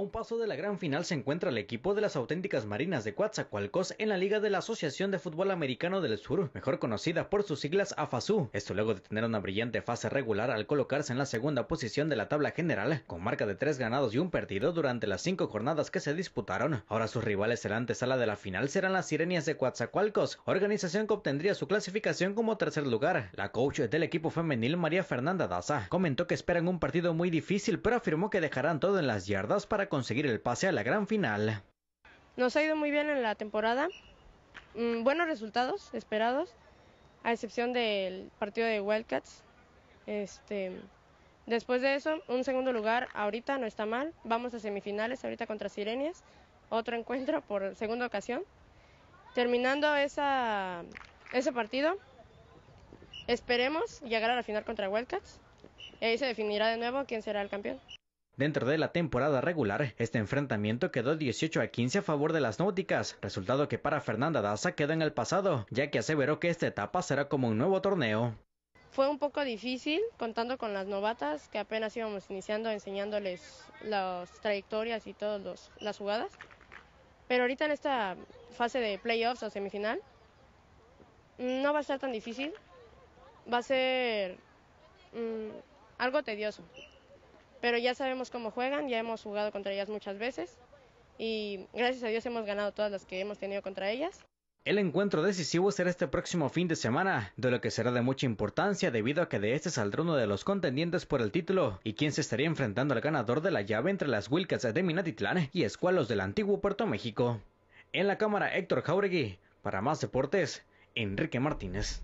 un paso de la gran final se encuentra el equipo de las auténticas marinas de Coatzacoalcos en la Liga de la Asociación de Fútbol Americano del Sur, mejor conocida por sus siglas AFASU. Esto luego de tener una brillante fase regular al colocarse en la segunda posición de la tabla general, con marca de tres ganados y un perdido durante las cinco jornadas que se disputaron. Ahora sus rivales en la antesala de la final serán las Sirenias de Coatzacoalcos, organización que obtendría su clasificación como tercer lugar. La coach del equipo femenil María Fernanda Daza comentó que esperan un partido muy difícil, pero afirmó que dejarán todo en las yardas para conseguir el pase a la gran final. Nos ha ido muy bien en la temporada, mm, buenos resultados esperados, a excepción del partido de Wildcats. Este, después de eso, un segundo lugar ahorita no está mal. Vamos a semifinales ahorita contra Sirenias, otro encuentro por segunda ocasión. Terminando esa, ese partido, esperemos llegar a la final contra Wildcats y ahí se definirá de nuevo quién será el campeón. Dentro de la temporada regular, este enfrentamiento quedó 18 a 15 a favor de las náuticas, resultado que para Fernanda Daza quedó en el pasado, ya que aseveró que esta etapa será como un nuevo torneo. Fue un poco difícil contando con las novatas que apenas íbamos iniciando enseñándoles las trayectorias y todas las jugadas. Pero ahorita en esta fase de playoffs o semifinal no va a ser tan difícil. Va a ser mm, algo tedioso pero ya sabemos cómo juegan, ya hemos jugado contra ellas muchas veces y gracias a Dios hemos ganado todas las que hemos tenido contra ellas. El encuentro decisivo será este próximo fin de semana, de lo que será de mucha importancia debido a que de este saldrá uno de los contendientes por el título y quien se estaría enfrentando al ganador de la llave entre las Wilcats de Minatitlán y Escualos del antiguo Puerto México. En la cámara Héctor Jauregui, para más deportes, Enrique Martínez.